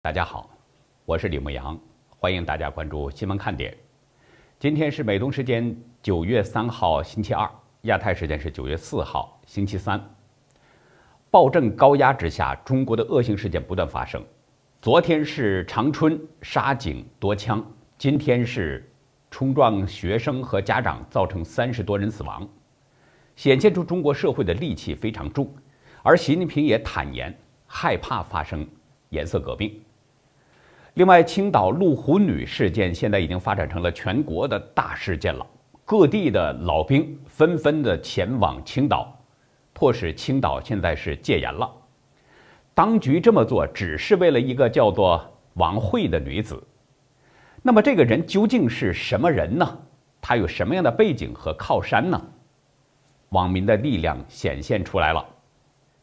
大家好，我是李牧阳，欢迎大家关注新闻看点。今天是美东时间九月三号星期二，亚太时间是九月四号星期三。暴政高压之下，中国的恶性事件不断发生。昨天是长春杀警夺枪，今天是冲撞学生和家长，造成三十多人死亡，显现出中国社会的戾气非常重。而习近平也坦言，害怕发生颜色革命。另外，青岛路虎女事件现在已经发展成了全国的大事件了，各地的老兵纷纷的前往青岛，迫使青岛现在是戒严了。当局这么做只是为了一个叫做王慧的女子。那么这个人究竟是什么人呢？他有什么样的背景和靠山呢？网民的力量显现出来了，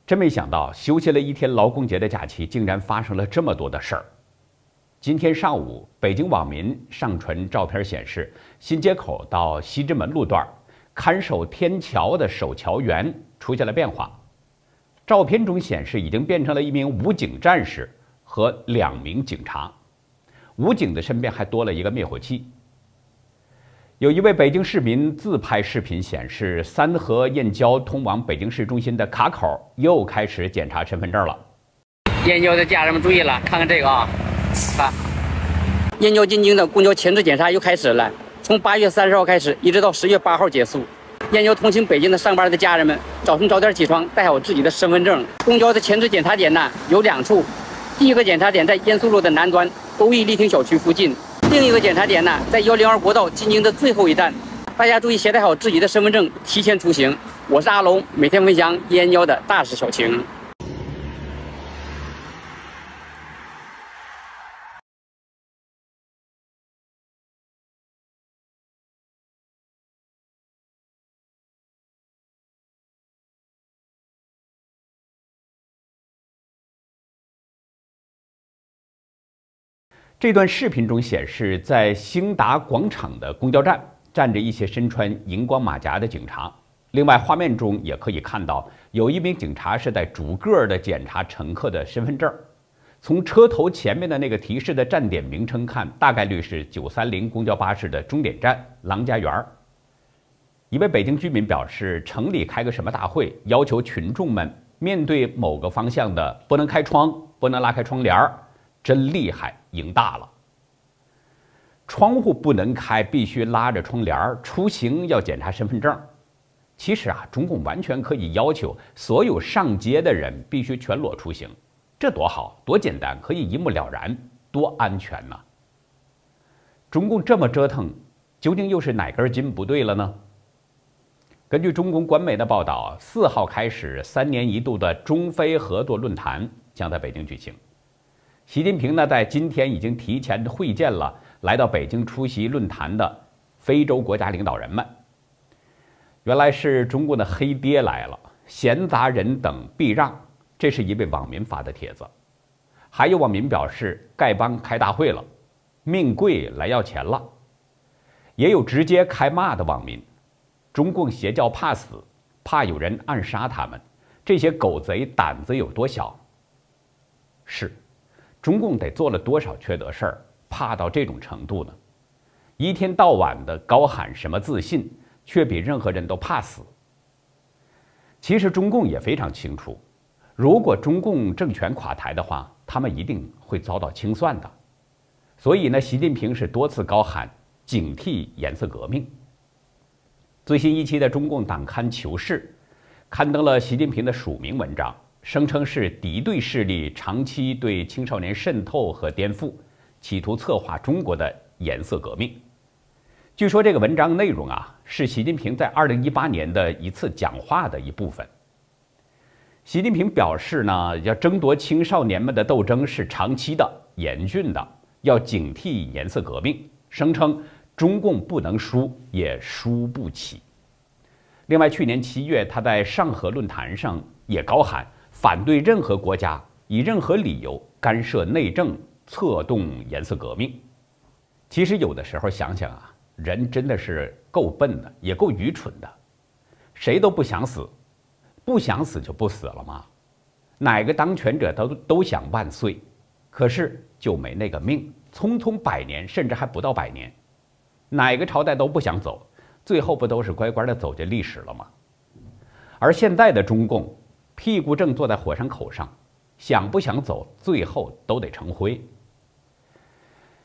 真没想到休息了一天劳工节的假期，竟然发生了这么多的事儿。今天上午，北京网民上传照片显示，新街口到西直门路段看守天桥的守桥员出现了变化。照片中显示，已经变成了一名武警战士和两名警察，武警的身边还多了一个灭火器。有一位北京市民自拍视频显示，三河燕郊通往北京市中心的卡口又开始检查身份证了。燕郊的家人们注意了，看看这个啊。八燕郊进京的公交前置检查又开始了，从八月三十号开始，一直到十月八号结束。燕郊同行北京的上班的家人们，早晨早点起床，带好自己的身份证。公交的前置检查点呢有两处，第一个检查点在燕宿路的南端欧意丽亭小区附近，另一个检查点呢在幺零二国道进京的最后一站。大家注意携带好自己的身份证，提前出行。我是阿龙，每天分享燕郊的大事小情。这段视频中显示，在兴达广场的公交站站着一些身穿荧光马甲的警察。另外，画面中也可以看到有一名警察是在逐个的检查乘客的身份证。从车头前面的那个提示的站点名称看，大概率是九三零公交巴士的终点站郎家园。一位北京居民表示，城里开个什么大会，要求群众们面对某个方向的不能开窗，不能拉开窗帘儿。真厉害，赢大了。窗户不能开，必须拉着窗帘儿。出行要检查身份证。其实啊，中共完全可以要求所有上街的人必须全裸出行，这多好多简单，可以一目了然，多安全呐。中共这么折腾，究竟又是哪根筋不对了呢？根据中共官媒的报道，四号开始，三年一度的中非合作论坛将在北京举行。习近平呢，在今天已经提前会见了来到北京出席论坛的非洲国家领导人们。原来是中国的“黑爹”来了，闲杂人等避让。这是一位网民发的帖子。还有网民表示：“丐帮开大会了，命贵来要钱了。”也有直接开骂的网民：“中共邪教怕死，怕有人暗杀他们，这些狗贼胆子有多小？”是。中共得做了多少缺德事儿，怕到这种程度呢？一天到晚的高喊什么自信，却比任何人都怕死。其实中共也非常清楚，如果中共政权垮台的话，他们一定会遭到清算的。所以呢，习近平是多次高喊警惕颜色革命。最新一期的中共党刊《求是》，刊登了习近平的署名文章。声称是敌对势力长期对青少年渗透和颠覆，企图策划中国的颜色革命。据说这个文章内容啊，是习近平在二零一八年的一次讲话的一部分。习近平表示呢，要争夺青少年们的斗争是长期的、严峻的，要警惕颜色革命。声称中共不能输，也输不起。另外，去年七月他在上合论坛上也高喊。反对任何国家以任何理由干涉内政，策动颜色革命。其实有的时候想想啊，人真的是够笨的，也够愚蠢的。谁都不想死，不想死就不死了吗？哪个当权者都都想万岁，可是就没那个命，匆匆百年，甚至还不到百年。哪个朝代都不想走，最后不都是乖乖的走进历史了吗？而现在的中共。屁股正坐在火山口上，想不想走？最后都得成灰。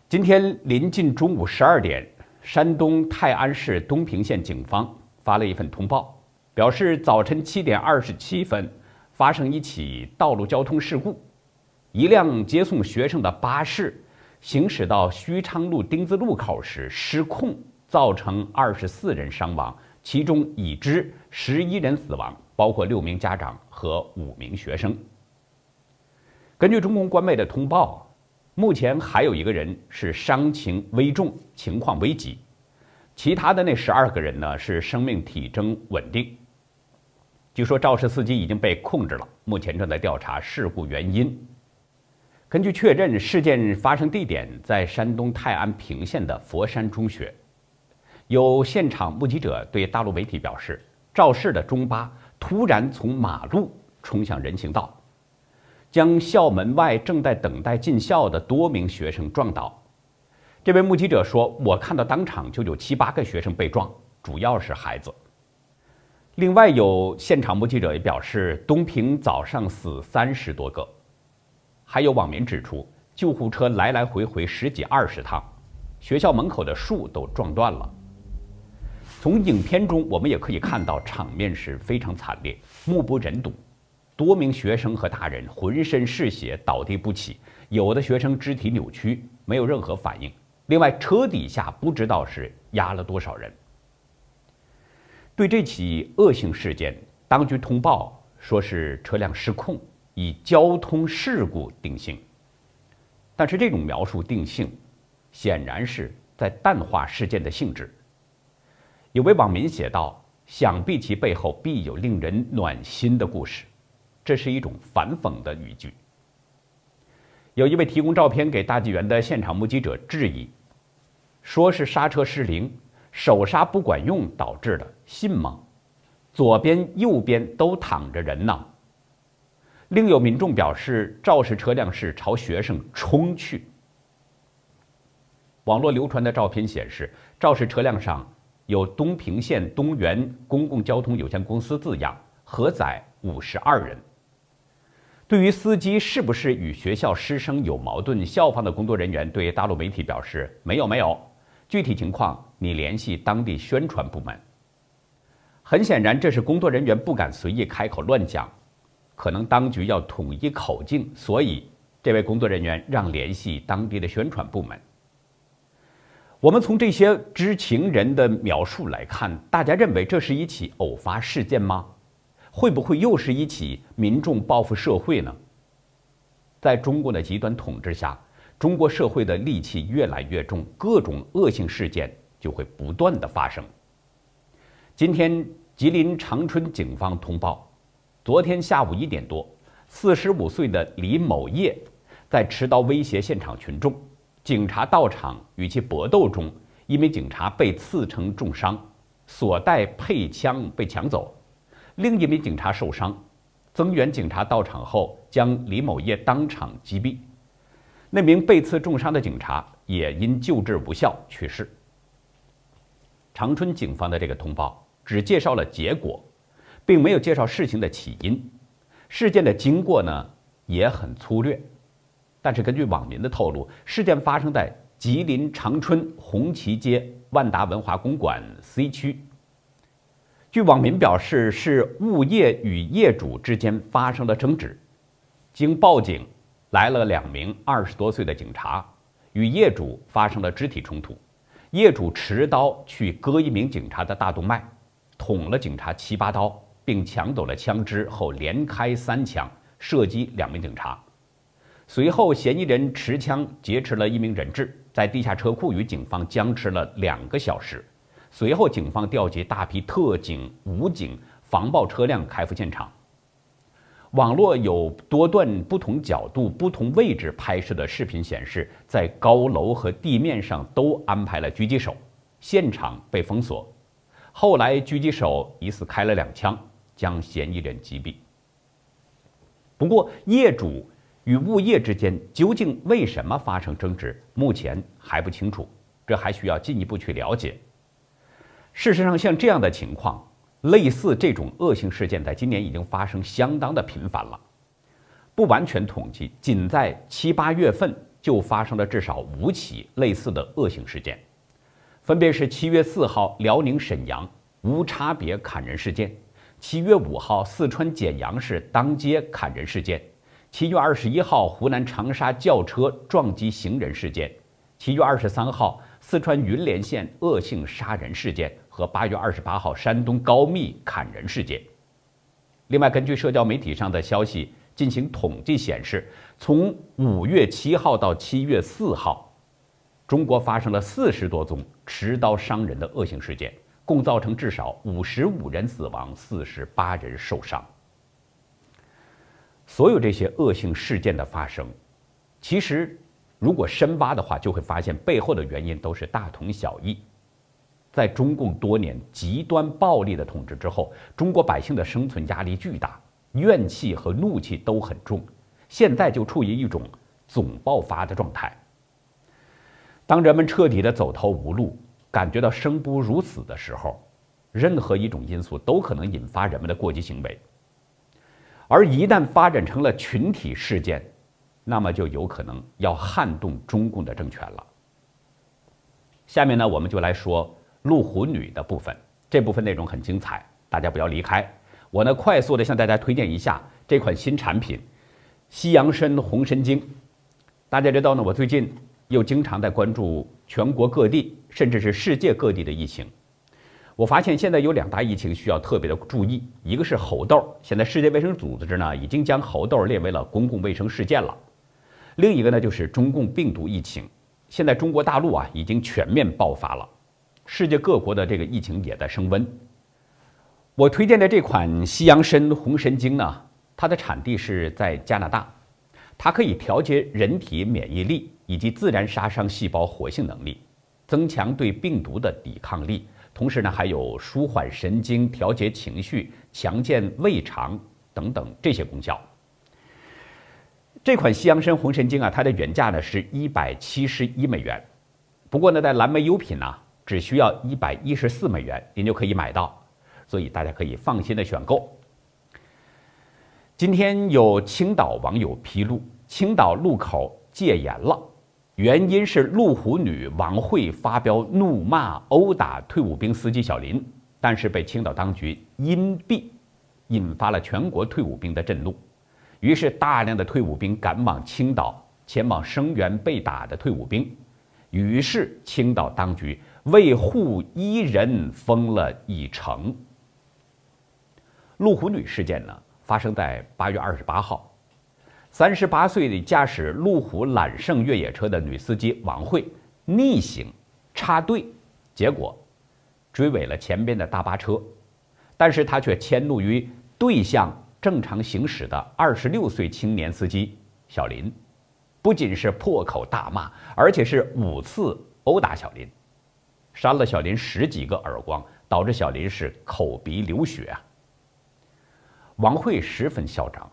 今天临近中午十二点，山东泰安市东平县警方发了一份通报，表示早晨七点二十七分发生一起道路交通事故，一辆接送学生的巴士行驶到徐昌路丁字路口时失控，造成二十四人伤亡，其中已知十一人死亡。包括六名家长和五名学生。根据中共官媒的通报，目前还有一个人是伤情危重，情况危急；其他的那十二个人呢是生命体征稳定。据说肇事司机已经被控制了，目前正在调查事故原因。根据确认，事件发生地点在山东泰安平县的佛山中学。有现场目击者对大陆媒体表示，肇事的中巴。突然从马路冲向人行道，将校门外正在等待进校的多名学生撞倒。这位目击者说：“我看到当场就有七八个学生被撞，主要是孩子。”另外有现场目击者也表示：“东平早上死三十多个。”还有网民指出，救护车来来回回十几二十趟，学校门口的树都撞断了。从影片中，我们也可以看到场面是非常惨烈、目不忍睹，多名学生和大人浑身是血倒地不起，有的学生肢体扭曲，没有任何反应。另外，车底下不知道是压了多少人。对这起恶性事件，当局通报说是车辆失控，以交通事故定性。但是这种描述定性，显然是在淡化事件的性质。有位网民写道：“想必其背后必有令人暖心的故事。”这是一种反讽的语句。有一位提供照片给大纪元的现场目击者质疑：“说是刹车失灵，手刹不管用导致的，信吗？”左边、右边都躺着人呢。另有民众表示，肇事车辆是朝学生冲去。网络流传的照片显示，肇事车辆上。有“东平县东源公共交通有限公司”字样，核载五十二人。对于司机是不是与学校师生有矛盾，校方的工作人员对大陆媒体表示：“没有，没有，具体情况你联系当地宣传部门。”很显然，这是工作人员不敢随意开口乱讲，可能当局要统一口径，所以这位工作人员让联系当地的宣传部门。我们从这些知情人的描述来看，大家认为这是一起偶发事件吗？会不会又是一起民众报复社会呢？在中国的极端统治下，中国社会的戾气越来越重，各种恶性事件就会不断的发生。今天，吉林长春警方通报，昨天下午一点多，四十五岁的李某业在持刀威胁现场群众。警察到场与其搏斗中，一名警察被刺成重伤，所带配枪被抢走，另一名警察受伤。增援警察到场后，将李某业当场击毙。那名被刺重伤的警察也因救治无效去世。长春警方的这个通报只介绍了结果，并没有介绍事情的起因，事件的经过呢也很粗略。但是根据网民的透露，事件发生在吉林长春红旗街万达文化公馆 C 区。据网民表示，是物业与业主之间发生了争执，经报警，来了两名二十多岁的警察，与业主发生了肢体冲突，业主持刀去割一名警察的大动脉，捅了警察七八刀，并抢走了枪支后，连开三枪射击两名警察。随后，嫌疑人持枪劫持了一名人质，在地下车库与警方僵持了两个小时。随后，警方调集大批特警、武警、防暴车辆开赴现场。网络有多段不同角度、不同位置拍摄的视频显示，在高楼和地面上都安排了狙击手，现场被封锁。后来，狙击手疑似开了两枪，将嫌疑人击毙。不过，业主。与物业之间究竟为什么发生争执，目前还不清楚，这还需要进一步去了解。事实上，像这样的情况，类似这种恶性事件，在今年已经发生相当的频繁了。不完全统计，仅在七八月份就发生了至少五起类似的恶性事件，分别是七月四号辽宁沈阳无差别砍人事件，七月五号四川简阳市当街砍人事件。七月二十一号，湖南长沙轿车撞击行人事件；七月二十三号，四川云连县恶性杀人事件和八月二十八号山东高密砍人事件。另外，根据社交媒体上的消息进行统计显示，从五月七号到七月四号，中国发生了四十多宗持刀伤人的恶性事件，共造成至少五十五人死亡、四十八人受伤。所有这些恶性事件的发生，其实如果深挖的话，就会发现背后的原因都是大同小异。在中共多年极端暴力的统治之后，中国百姓的生存压力巨大，怨气和怒气都很重，现在就处于一种总爆发的状态。当人们彻底的走投无路，感觉到生不如死的时候，任何一种因素都可能引发人们的过激行为。而一旦发展成了群体事件，那么就有可能要撼动中共的政权了。下面呢，我们就来说路虎女的部分，这部分内容很精彩，大家不要离开。我呢，快速的向大家推荐一下这款新产品——西洋参红参精。大家知道呢，我最近又经常在关注全国各地，甚至是世界各地的疫情。我发现现在有两大疫情需要特别的注意，一个是猴痘，现在世界卫生组织呢已经将猴痘列为了公共卫生事件了；另一个呢就是中共病毒疫情，现在中国大陆啊已经全面爆发了，世界各国的这个疫情也在升温。我推荐的这款西洋参红参精呢，它的产地是在加拿大，它可以调节人体免疫力以及自然杀伤细胞活性能力，增强对病毒的抵抗力。同时呢，还有舒缓神经、调节情绪、强健胃肠等等这些功效。这款西洋参红参精啊，它的原价呢是一百七十一美元，不过呢，在蓝莓优品呢只需要一百一十四美元，您就可以买到，所以大家可以放心的选购。今天有青岛网友披露，青岛路口戒严了。原因是路虎女王慧发飙怒骂殴打退伍兵司机小林，但是被青岛当局因避，引发了全国退伍兵的震怒，于是大量的退伍兵赶往青岛，前往声援被打的退伍兵，于是青岛当局为护一人封了一城。路虎女事件呢，发生在八月二十八号。三十八岁的驾驶路虎揽胜越野车的女司机王慧逆行插队，结果追尾了前边的大巴车，但是她却迁怒于对向正常行驶的二十六岁青年司机小林，不仅是破口大骂，而且是五次殴打小林，扇了小林十几个耳光，导致小林是口鼻流血啊。王慧十分嚣张。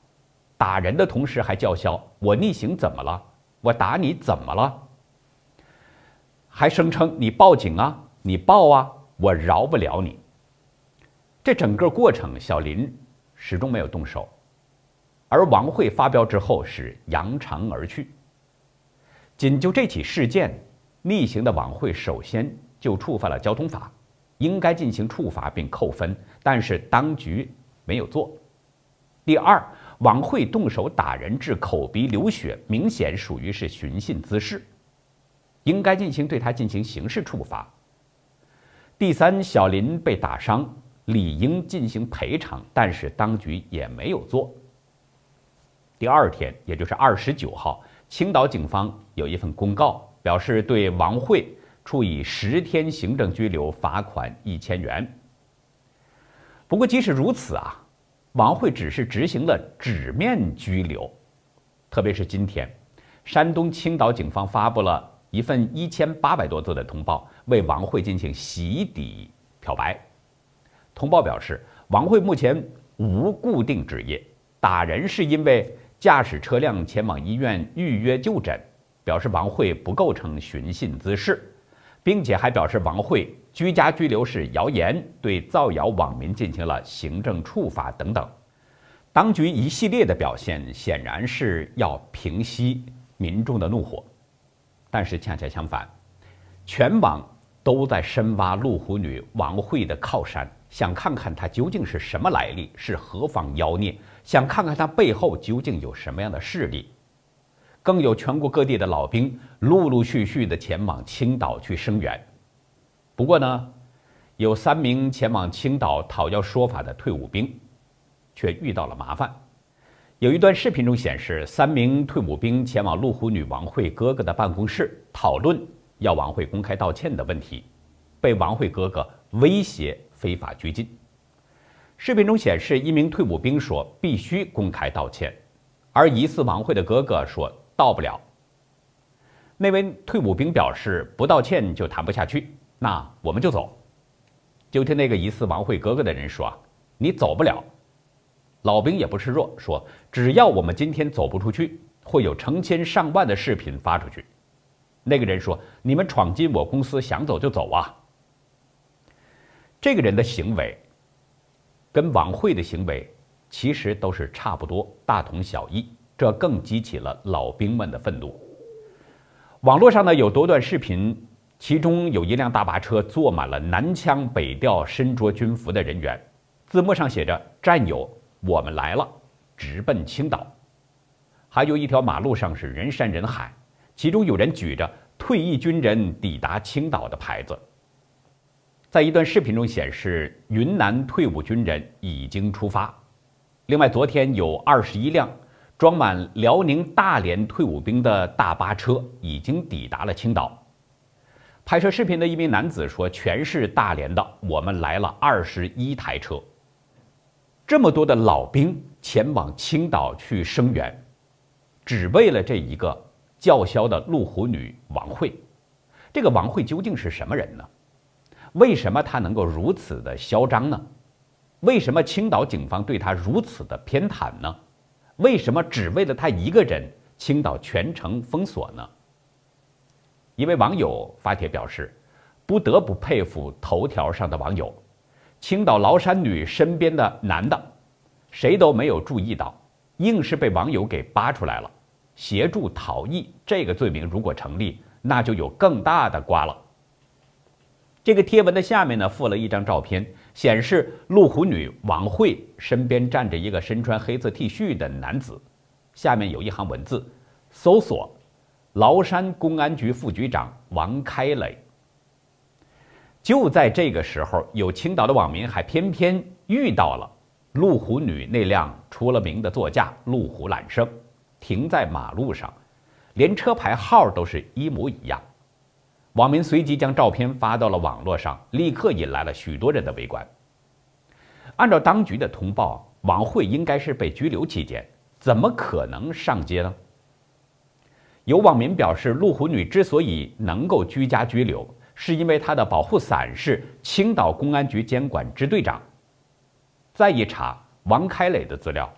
打人的同时还叫嚣：“我逆行怎么了？我打你怎么了？”还声称：“你报警啊？你报啊？我饶不了你。”这整个过程，小林始终没有动手，而王慧发飙之后是扬长而去。仅就这起事件，逆行的王慧首先就触犯了交通法，应该进行处罚并扣分，但是当局没有做。第二。王慧动手打人，致口鼻流血，明显属于是寻衅滋事，应该进行对他进行刑事处罚。第三，小林被打伤，理应进行赔偿，但是当局也没有做。第二天，也就是二十九号，青岛警方有一份公告，表示对王慧处以十天行政拘留，罚款一千元。不过，即使如此啊。王慧只是执行了纸面拘留，特别是今天，山东青岛警方发布了一份一千八百多字的通报，为王慧进行洗底漂白。通报表示，王慧目前无固定职业，打人是因为驾驶车辆前往医院预约就诊，表示王慧不构成寻衅滋事，并且还表示王慧。居家拘留是谣言，对造谣网民进行了行政处罚等等。当局一系列的表现显然是要平息民众的怒火，但是恰恰相反，全网都在深挖路虎女王慧的靠山，想看看她究竟是什么来历，是何方妖孽，想看看她背后究竟有什么样的势力。更有全国各地的老兵陆陆续续的前往青岛去声援。不过呢，有三名前往青岛讨要说法的退伍兵，却遇到了麻烦。有一段视频中显示，三名退伍兵前往路虎女王慧哥哥的办公室讨论要王慧公开道歉的问题，被王慧哥哥威胁非法拘禁。视频中显示，一名退伍兵说：“必须公开道歉。”而疑似王慧的哥哥说：“道不了。”那位退伍兵表示：“不道歉就谈不下去。”那我们就走，就听那个疑似王慧哥哥的人说：“你走不了。”老兵也不示弱，说：“只要我们今天走不出去，会有成千上万的视频发出去。”那个人说：“你们闯进我公司，想走就走啊！”这个人的行为跟王慧的行为其实都是差不多，大同小异，这更激起了老兵们的愤怒。网络上呢有多段视频。其中有一辆大巴车坐满了南腔北调、身着军服的人员，字幕上写着“战友，我们来了”，直奔青岛。还有一条马路上是人山人海，其中有人举着“退役军人抵达青岛”的牌子。在一段视频中显示，云南退伍军人已经出发。另外，昨天有二十一辆装满辽宁大连退伍兵的大巴车已经抵达了青岛。拍摄视频的一名男子说：“全是大连的，我们来了二十一台车，这么多的老兵前往青岛去声援，只为了这一个叫嚣的路虎女王慧。这个王慧究竟是什么人呢？为什么她能够如此的嚣张呢？为什么青岛警方对她如此的偏袒呢？为什么只为了她一个人，青岛全城封锁呢？”一位网友发帖表示，不得不佩服头条上的网友，青岛崂山女身边的男的，谁都没有注意到，硬是被网友给扒出来了，协助逃逸这个罪名如果成立，那就有更大的瓜了。这个贴文的下面呢附了一张照片，显示路虎女王慧身边站着一个身穿黑色 T 恤的男子，下面有一行文字：搜索。崂山公安局副局长王开磊。就在这个时候，有青岛的网民还偏偏遇到了路虎女那辆出了名的座驾——路虎揽胜，停在马路上，连车牌号都是一模一样。网民随即将照片发到了网络上，立刻引来了许多人的围观。按照当局的通报，王慧应该是被拘留期间，怎么可能上街呢？有网民表示，路虎女之所以能够居家拘留，是因为她的保护伞是青岛公安局监管支队长。再一查王开磊的资料，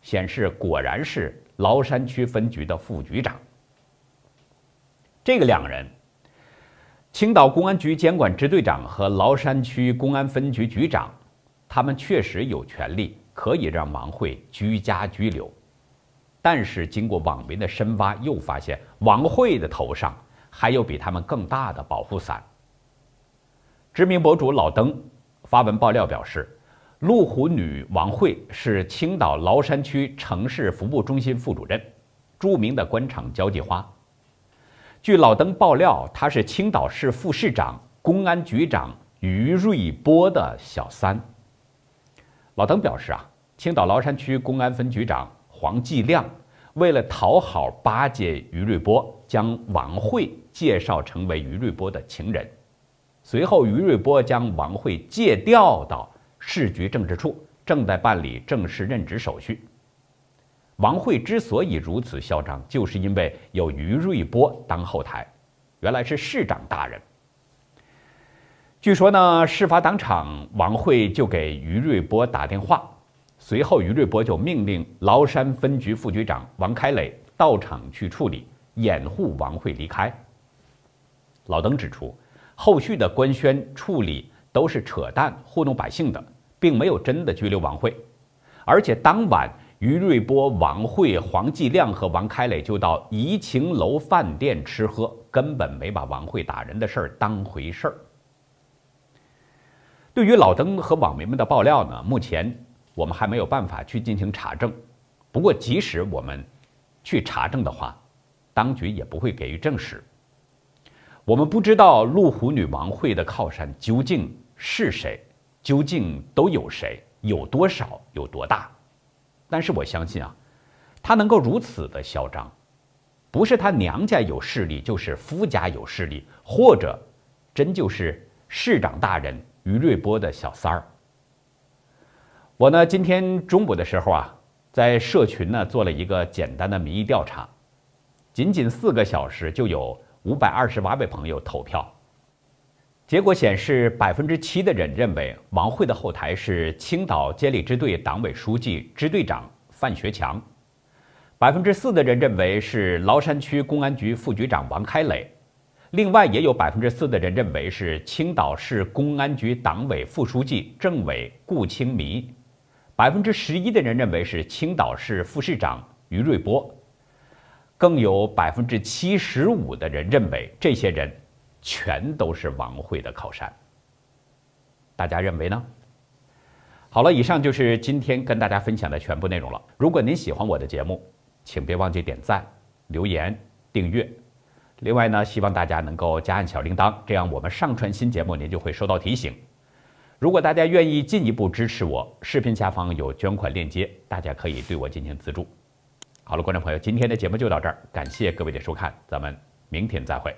显示果然是崂山区分局的副局长。这个两人，青岛公安局监管支队长和崂山区公安分局局长，他们确实有权利可以让王慧居家拘留。但是经过网民的深挖，又发现王慧的头上还有比他们更大的保护伞。知名博主老登发文爆料表示，路虎女王慧是青岛崂山区城市服务中心副主任，著名的官场交际花。据老登爆料，她是青岛市副市长、公安局长于瑞波的小三。老登表示啊，青岛崂山区公安分局长。黄继亮为了讨好巴结于瑞波，将王慧介绍成为于瑞波的情人。随后，于瑞波将王慧借调到市局政治处，正在办理正式任职手续。王慧之所以如此嚣张，就是因为有于瑞波当后台，原来是市长大人。据说呢，事发当场，王慧就给于瑞波打电话。随后，于瑞波就命令崂山分局副局长王开磊到场去处理，掩护王慧离开。老登指出，后续的官宣处理都是扯淡糊弄百姓的，并没有真的拘留王慧。而且当晚，于瑞波、王慧、黄继亮和王开磊就到怡情楼饭店吃喝，根本没把王慧打人的事儿当回事儿。对于老登和网民们的爆料呢，目前。我们还没有办法去进行查证，不过即使我们去查证的话，当局也不会给予证实。我们不知道路虎女王会的靠山究竟是谁，究竟都有谁，有多少，有多大。但是我相信啊，她能够如此的嚣张，不是她娘家有势力，就是夫家有势力，或者真就是市长大人于瑞波的小三儿。我呢，今天中午的时候啊，在社群呢做了一个简单的民意调查，仅仅四个小时就有五百二十八位朋友投票。结果显示，百分之七的人认为王慧的后台是青岛监理支队党委书记、支队长范学强；百分之四的人认为是崂山区公安局副局长王开磊；另外也有百分之四的人认为是青岛市公安局党委副书记、政委顾清民。百分之十一的人认为是青岛市副市长于瑞波，更有百分之七十五的人认为这些人全都是王慧的靠山。大家认为呢？好了，以上就是今天跟大家分享的全部内容了。如果您喜欢我的节目，请别忘记点赞、留言、订阅。另外呢，希望大家能够加按小铃铛，这样我们上传新节目您就会收到提醒。如果大家愿意进一步支持我，视频下方有捐款链接，大家可以对我进行资助。好了，观众朋友，今天的节目就到这儿，感谢各位的收看，咱们明天再会。